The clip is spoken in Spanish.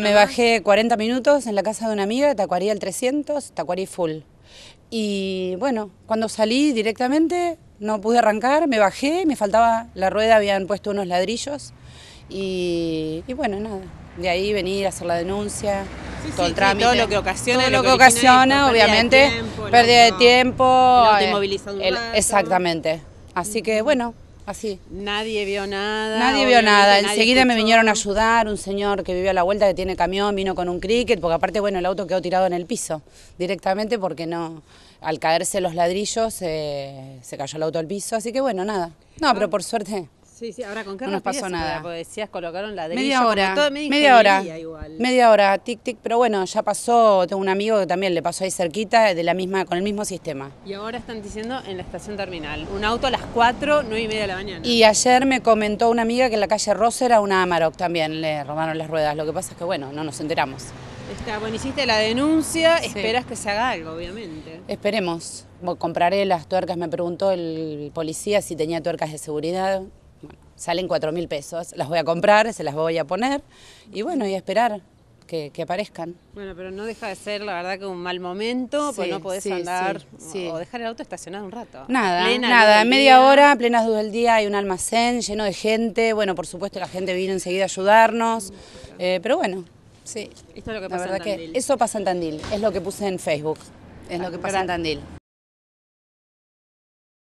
Me bajé 40 minutos en la casa de una amiga, Tacuarí al 300, Tacuarí full. Y bueno, cuando salí directamente no pude arrancar, me bajé, me faltaba la rueda, habían puesto unos ladrillos y, bueno, nada, de ahí venir a hacer la denuncia. todo lo que ocasiona. lo, que, ocasiona, obviamente, pérdida de tiempo. Eh, exactamente. Así que bueno, Así. Nadie vio nada. Nadie vio nada. Enseguida me vinieron a ayudar un señor que vivió a la vuelta, que tiene camión, vino con un cricket, porque aparte, bueno, el auto quedó tirado en el piso directamente porque no, al caerse los ladrillos eh, se cayó el auto al piso. Así que bueno, nada. No, pero ah. por suerte Sí, sí, ahora con qué no nos pasó nada. decías colocaron la Media hora, todo, media, media hora, igual. media hora, tic, tic, pero bueno, ya pasó, tengo un amigo que también le pasó ahí cerquita de la misma, con el mismo sistema. Y ahora están diciendo en la estación terminal, un auto a las 4, 9 y media de la mañana. Y ayer me comentó una amiga que en la calle Rosa era una Amarok también, le robaron las ruedas, lo que pasa es que bueno, no nos enteramos. Está, bueno, hiciste la denuncia, esperas que se haga algo, obviamente. Esperemos. compraré las tuercas, me preguntó el policía si tenía tuercas de seguridad salen cuatro mil pesos, las voy a comprar, se las voy a poner y bueno, y a esperar. Que, aparezcan. Bueno, pero no deja de ser, la verdad, que un mal momento, porque no podés andar o dejar el auto estacionado un rato. Nada, nada, media hora, plenas dudas del día, hay un almacén lleno de gente, bueno, por supuesto la gente vino enseguida a ayudarnos, eh, pero bueno, sí. Esto es lo que pasa eso pasa en Tandil, es lo que puse en Facebook, es lo que pasa en Tandil.